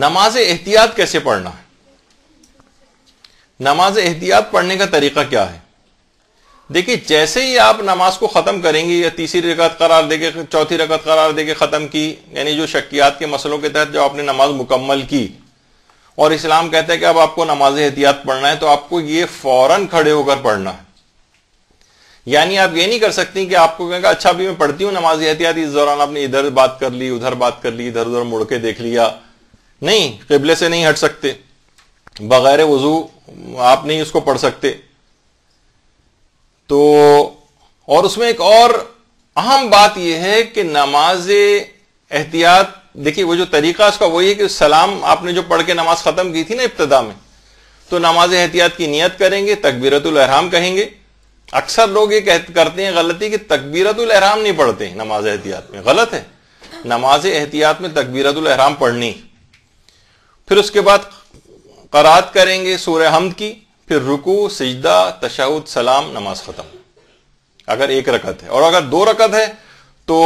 नमाज एहतियात कैसे पढ़ना है नमाज एहतियात पढ़ने का तरीका क्या है देखिए जैसे ही आप नमाज को ख़त्म करेंगे या तीसरी रकत करार देके चौथी रकत करार देके ख़त्म की यानी जो शक्यात के मसलों के तहत जो आपने नमाज मुकम्मल की और इस्लाम कहता है कि अब आपको नमाज एहतियात पढ़ना है तो आपको ये फ़ौरन खड़े होकर पढ़ना है यानी आप ये नहीं कर सकती कि आपको कहेंगे अच्छा अभी मैं पढ़ती हूँ नमाज एहतियात इस दौरान आपने इधर बात कर ली उधर बात कर ली इधर उधर मुड़ के देख लिया नहीं कबले से नहीं हट सकते बगैर वजू आप नहीं उसको पढ़ सकते तो और उसमें एक और अहम बात यह है कि नमाज एहतियात देखिए वो जो तरीका उसका वही है कि सलाम आपने जो पढ़ के नमाज ख़त्म की थी ना इब्तदा में तो नमाज एहतियात की नियत करेंगे तकबीरतुल अहराम कहेंगे अक्सर लोग ये कह, करते हैं गलती कि तकबीरतुल अहराम नहीं पढ़ते नमाज एहतियात में गलत है नमाज एहतियात में तकबीरतुल अहराम पढ़नी फिर उसके बाद करात करेंगे सूर्य हमद की फिर रुकू सजदा तशाउद सलाम नमाज खत्म अगर एक रकत है और अगर दो रकत है तो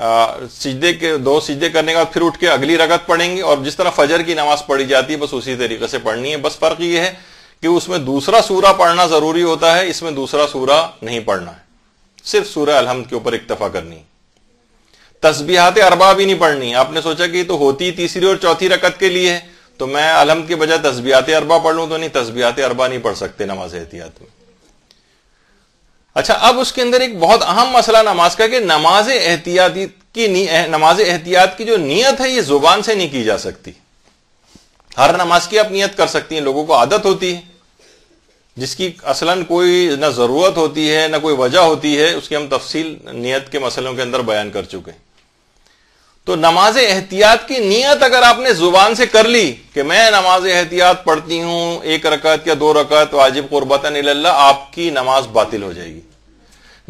सजदे के दो सजदे करने के बाद फिर उठ के अगली रकत पढ़ेंगे और जिस तरह फजर की नमाज पढ़ी जाती है बस उसी तरीके से पढ़नी है बस फर्क ये है कि उसमें दूसरा सूरा पढ़ना जरूरी होता है इसमें दूसरा सूरा नहीं पढ़ना है सिर्फ सूर्य अलहमद के ऊपर इक्तफा करनी है तस्बीहात अरबा भी नहीं पढ़नी आपने सोचा कि तो होती तीसरी और चौथी रकत के लिए है तो मैं अलहमद के बजाय तस्बियात अरबा पढ़ लूँ तो नहीं तस्बियात अरबा नहीं पढ़ सकते नमाज एहतियात में अच्छा अब उसके अंदर एक बहुत अहम मसला नमाज का कि नमाज एहतियाती की नमाज एहतियात की जो नीयत है ये जुबान से नहीं की जा सकती हर नमाज की आप नीयत कर सकती हैं लोगों को आदत होती है जिसकी असलन कोई ना ज़रूरत होती है ना कोई वजह होती है उसकी हम तफसील नीयत के मसलों के अंदर बयान कर चुके हैं तो नमाज एहतियात की नीयत अगर आपने जुबान से कर ली कि मैं नमाज एहतियात पढ़ती हूं एक रकत या दो रकत वाजिब कुर्बतन आपकी नमाज बातिल हो जाएगी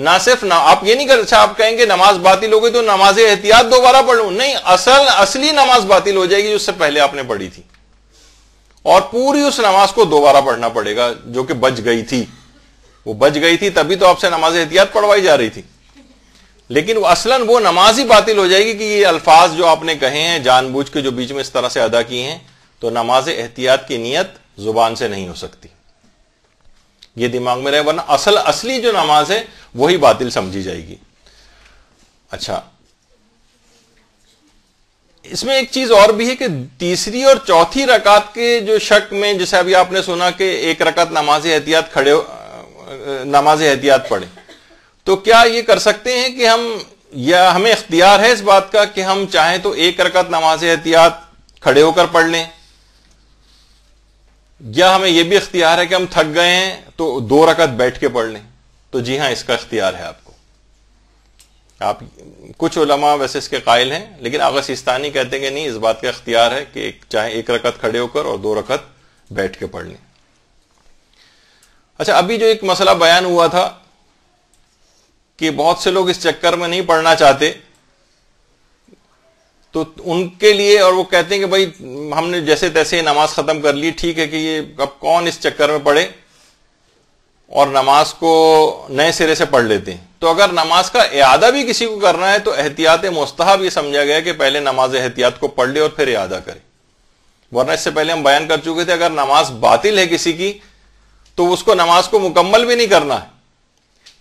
ना सिर्फ ना आप ये नहीं कर अच्छा आप कहेंगे नमाज बातिल हो गई तो नमाज एहतियात दोबारा पढ़ लू नहीं असल असली नमाज बातिल हो जाएगी जिससे पहले आपने पढ़ी थी और पूरी उस नमाज को दोबारा पढ़ना पड़ेगा जो कि बच गई थी वो बच गई थी तभी तो आपसे नमाज एहतियात पढ़वाई जा रही थी लेकिन वो असलन वो नमाज ही बातिल हो जाएगी कि ये अल्फाज जो आपने कहे हैं जानबूझ के जो बीच में इस तरह से अदा किए हैं तो नमाज एहतियात की नीयत जुबान से नहीं हो सकती ये दिमाग में रहे वरना असल असली जो नमाज है वही बातिल समझी जाएगी अच्छा इसमें एक चीज और भी है कि तीसरी और चौथी रकात के जो शक में जैसे अभी आपने सुना कि एक रकात नमाज एहतियात खड़े नमाज एहतियात पढ़े तो क्या ये कर सकते हैं कि हम या हमें इख्तियार है इस बात का कि हम चाहें तो एक रकत नमाज एहतियात खड़े होकर पढ़ लें या हमें यह भी इख्तियार है कि हम थक गए हैं तो दो रकत बैठ के पढ़ लें तो जी हां इसका इख्तियार है आपको आप कुछ उलमा वैसे इसके कायल हैं लेकिन आगा सिस्तानी कहते हैं कि नहीं इस बात का इख्तियार है कि एक चाहे एक रकत खड़े होकर और दो रकत बैठ के पढ़ लें अच्छा अभी जो एक मसला बयान हुआ था कि बहुत से लोग इस चक्कर में नहीं पढ़ना चाहते तो उनके लिए और वो कहते हैं कि भाई हमने जैसे तैसे नमाज खत्म कर ली ठीक है कि ये अब कौन इस चक्कर में पढ़े और नमाज को नए सिरे से पढ़ लेते हैं तो अगर नमाज का अदा भी किसी को करना है तो एहतियात मुस्तहब ये समझा गया कि पहले नमाज एहतियात को पढ़ ले और फिर अदा करे वरना इससे पहले हम बयान कर चुके थे अगर नमाज बातिल है किसी की तो उसको नमाज को मुकम्मल भी नहीं करना है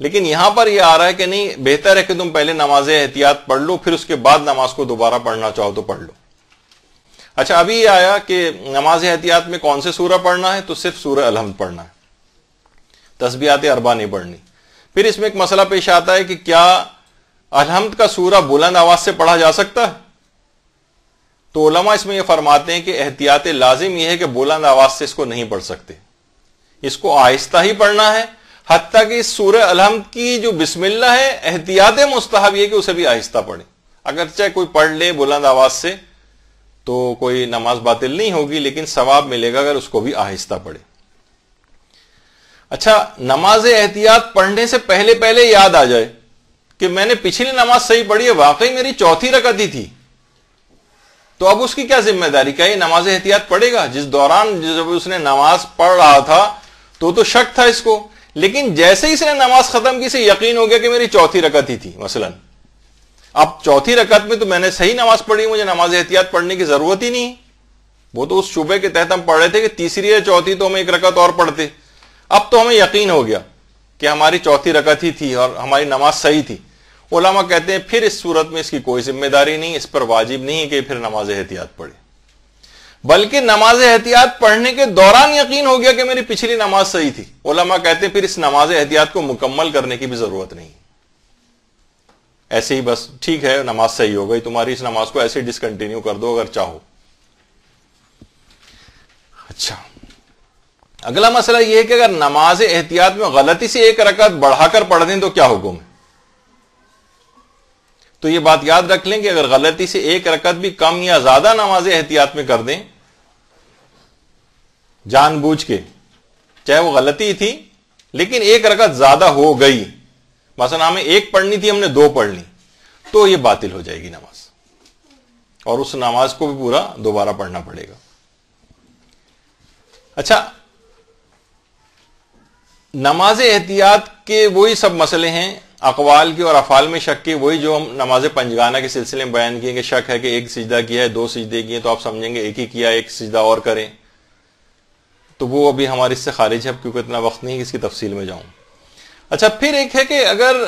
लेकिन यहां पर यह आ रहा है कि नहीं बेहतर है कि तुम पहले नमाज एहतियात पढ़ लो फिर उसके बाद नमाज को दोबारा पढ़ना चाहो तो पढ़ लो अच्छा अभी ये आया कि नमाज एहतियात में कौन से सूरह पढ़ना है तो सिर्फ सूरह अलहमद पढ़ना है तस्बियात अरबा नहीं पढ़नी फिर इसमें एक मसला पेश आता है कि क्या अलहमद का सूरह बुलंद आवाज से पढ़ा जा सकता है तो ओलमा इसमें यह फरमाते हैं कि एहतियात लाजिम यह है कि बुलंद आवाज से इसको नहीं पढ़ सकते इसको आहिस्ता ही पढ़ना है हती कि सूर्य अलहम की जो बिस्मिल्ला है एहतियात मुस्तहब यह कि उसे भी आहिस्ता पढ़े अगर चाहे कोई पढ़ ले बुलंद आवाज से तो कोई नमाज बातिल नहीं होगी लेकिन सवाब मिलेगा अगर उसको भी आहिस्ता पढ़े अच्छा नमाज एहतियात पढ़ने से पहले पहले याद आ जाए कि मैंने पिछली नमाज सही पढ़ी है वाकई मेरी चौथी रकत ही थी तो अब उसकी क्या जिम्मेदारी क्या ये नमाज एहतियात पढ़ेगा जिस दौरान जब उसने नमाज पढ़ रहा था तो तो शक था इसको लेकिन जैसे ही इसने नमाज खत्म की से यकीन हो गया कि मेरी चौथी रकत ही थी मसलन अब चौथी रकत में तो मैंने सही नमाज पढ़ी मुझे नमाज एहतियात पढ़ने की जरूरत ही नहीं वो तो उस शुबे के तहत हम पढ़ रहे थे कि तीसरी या चौथी तो हमें एक रकत और पढ़ते अब तो हमें यकीन हो गया कि हमारी चौथी रकत ही थी और हमारी नमाज सही थी ओलामा कहते हैं फिर इस सूरत में इसकी कोई जिम्मेदारी नहीं इस पर वाजिब नहीं कि फिर नमाज एहतियात पढ़े बल्कि नमाज एहतियात पढ़ने के दौरान यकीन हो गया कि मेरी पिछली नमाज सही थी ओलमा कहते हैं फिर इस नमाज एहतियात को मुकम्मल करने की भी जरूरत नहीं ऐसे ही बस ठीक है नमाज सही हो गई तुम्हारी इस नमाज को ऐसे डिसकंटिन्यू कर दो अगर चाहो अच्छा अगला मसला यह है कि अगर नमाज एहतियात में गलती से एक रकत बढ़ाकर पढ़ दें तो क्या हुक्म है तो ये बात याद रख लें कि अगर गलती से एक रकत भी कम या ज्यादा नमाज एहतियात में कर दें जानबूझ के चाहे वो गलती थी लेकिन एक रकत ज्यादा हो गई मसला हमें एक पढ़नी थी हमने दो पढ़ ली तो ये बातिल हो जाएगी नमाज और उस नमाज को भी पूरा दोबारा पढ़ना पड़ेगा अच्छा नमाज एहतियात के वही सब मसले हैं अकवाल की और अफाल में शक की वही जो हम नमाज पंजगाना के सिलसिले में बयान किए कि शक है कि एक सजदा किया है दो सजदे किए तो आप समझेंगे एक ही किया एक सजदा और करें तो वो अभी हमारे इससे खारिज है क्योंकि इतना वक्त नहीं इसकी तफसील में जाऊं अच्छा फिर एक है कि अगर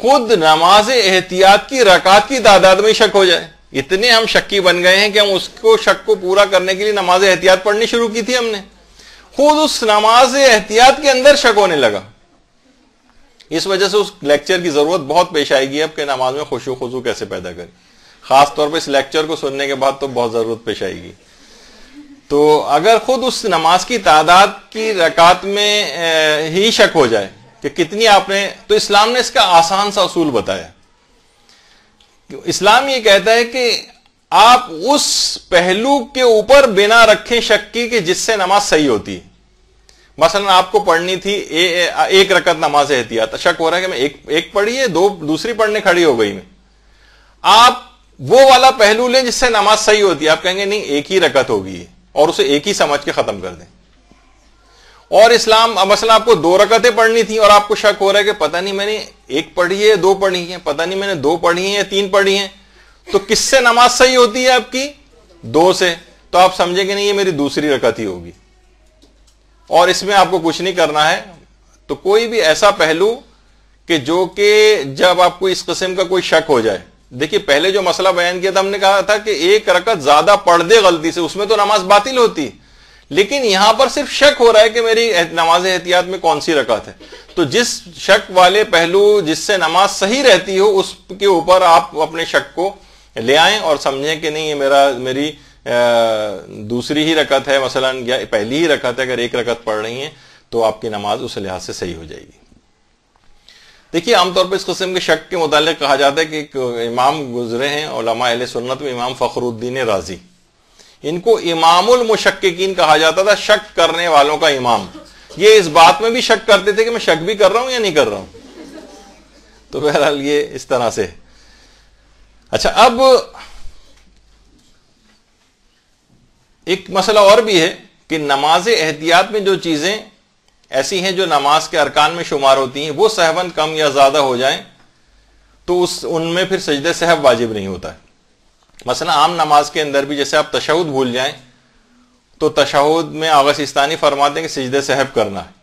खुद नमाज एहतियात की रकात की तादाद में शक हो जाए इतने हम शक्की बन गए हैं कि हम उसको शक को पूरा करने के लिए नमाज एहतियात पढ़नी शुरू की थी हमने खुद उस नमाज एहतियात के अंदर शक होने लगा इस वजह से उस लेक्चर की ज़रूरत बहुत पेश आएगी अब नमाज में खुशू खुशू कैसे पैदा करें ख़ास तौर पर इस लेक्चर को सुनने के बाद तो बहुत ज़रूरत पेश आएगी तो अगर खुद उस नमाज की तादाद की रकात में ही शक हो जाए कि कितनी आपने तो इस्लाम ने इसका आसान सा असूल बताया इस्लाम ये कहता है कि आप उस पहलू के ऊपर बिना रखें शक की कि जिससे नमाज सही होती है मसलन आपको पढ़नी थी ए, ए, एक रकत नमाज एहतियात अच्छा, शक हो रहा है कि मैं एक, एक पढ़ी है दो दूसरी पढ़ने खड़ी हो गई मैं आप वो वाला पहलू लें जिससे नमाज सही होती है आप कहेंगे नहीं एक ही रकत होगी और उसे एक ही समझ के खत्म कर दें और इस्लाम मसला आपको दो रकतें पढ़नी थी और आपको शक हो रहा है कि पता नहीं मैंने एक पढ़ी है दो पढ़ी है पता नहीं मैंने दो पढ़ी है तीन पढ़ी है तो किससे नमाज सही होती है आपकी दो से तो आप समझेंगे नहीं ये मेरी दूसरी रकत ही होगी और इसमें आपको कुछ नहीं करना है तो कोई भी ऐसा पहलू कि जो कि जब आपको इस किस्म का कोई शक हो जाए देखिए पहले जो मसला बयान किया था हमने कहा था कि एक रकत ज्यादा पढ़ दे गलती से उसमें तो नमाज बातिल होती लेकिन यहां पर सिर्फ शक हो रहा है कि मेरी नमाज एहतियात में कौन सी रकत है तो जिस शक वाले पहलू जिससे नमाज सही रहती हो उसके ऊपर आप अपने शक को ले आए और समझें कि नहीं ये मेरा मेरी दूसरी ही रकत है मसलन या पहली ही रकत है अगर एक रकत पढ़ रही है तो आपकी नमाज उस लिहाज से सही हो जाएगी देखिए आमतौर पर इस कस्म के शक के मुताल कहा जाता है कि इमाम गुजरे हैं ओलमा अहल सुन्नत में इमाम फ़खरुद्दीन राजी इनको इमामुल मुशक्किन कहा जाता था शक करने वालों का इमाम ये इस बात में भी शक करते थे कि मैं शक भी कर रहा हूं या नहीं कर रहा हूं तो बहरहाल ये इस तरह से अच्छा अब एक मसला और भी है कि नमाज एहतियात में जो चीज़ें ऐसी हैं जो नमाज के अरकान में शुमार होती हैं वो सहवन कम या ज़्यादा हो जाएं तो उस उनमें फिर सजद सहब वाजिब नहीं होता है मसला आम नमाज के अंदर भी जैसे आप तशहद भूल जाएं तो तशहद में आगसिस्तानी फरमाते हैं कि सजद सहब करना है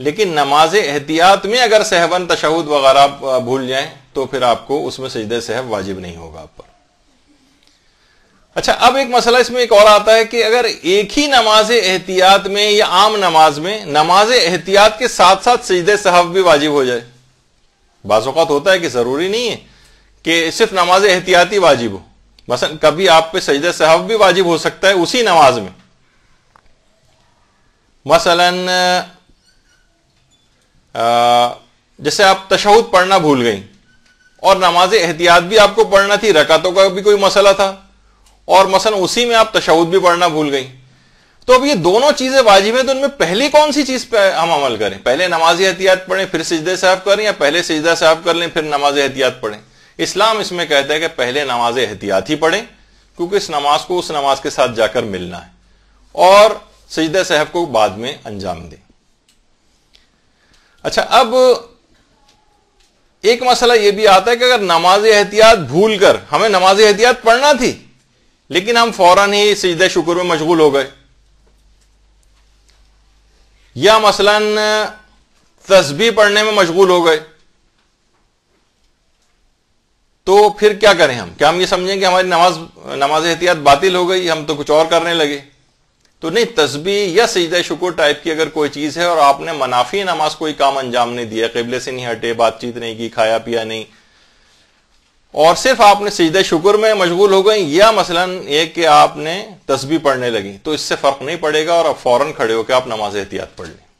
लेकिन नमाज एहतियात में अगर सहवन तशहद वगैरह भूल जाएं तो फिर आपको उसमें सजद सहब वाजिब नहीं होगा आप पर अच्छा अब एक मसला इसमें एक और आता है कि अगर एक ही नमाज एहतियात में या आम नमाज में नमाज एहतियात के साथ साथ सजद साहब भी वाजिब हो जाए बात होता है कि ज़रूरी नहीं है कि सिर्फ नमाज एहतियाती वाजिब हो बस कभी आप पे सजद साहब भी वाजिब हो सकता है उसी नमाज में मसलन जैसे आप तशहुद पढ़ना भूल गई और नमाज एहतियात भी आपको पढ़ना थी रकातों का भी कोई मसला था और मसलन उसी में आप तशाउद भी पढ़ना भूल गई तो अब ये दोनों चीजें वाजिब है तो उनमें पहली कौन सी चीज पे हम अमल करें पहले नमाज एहतियात पढ़ें फिर सजदे साहब करें या पहले सजदा साहब कर लें फिर नमाज एहतियात पढ़ें इस्लाम इसमें कहता है कि पहले नमाज एहतियात ही पढ़ें क्योंकि इस नमाज को उस नमाज के साथ जाकर मिलना है और सजदे साहब को बाद में अंजाम दें अच्छा अब एक मसला यह भी आता है कि अगर नमाज एहतियात भूल कर हमें नमाज एहतियात पढ़ना थी लेकिन हम फौरन ही सजद शुक्र में मशगूल हो गए या मसलन तस्बी पढ़ने में मशगूल हो गए तो फिर क्या करें हम क्या हम ये समझें कि हमारी नमाज नमाज एहतियात बातिल हो गई हम तो कुछ और करने लगे तो नहीं तस्बी या सजद शुक्र टाइप की अगर कोई चीज़ है और आपने मनाफी नमाज कोई काम अंजाम नहीं दिया कबले से नहीं हटे बातचीत नहीं की खाया पिया नहीं और सिर्फ आपने सजद शुक्र में मशगूल हो गई या मसलन ये कि आपने तस्बी पढ़ने लगी तो इससे फर्क नहीं पड़ेगा और आप फौरन खड़े होकर आप नमाज एहतियात पढ़ लें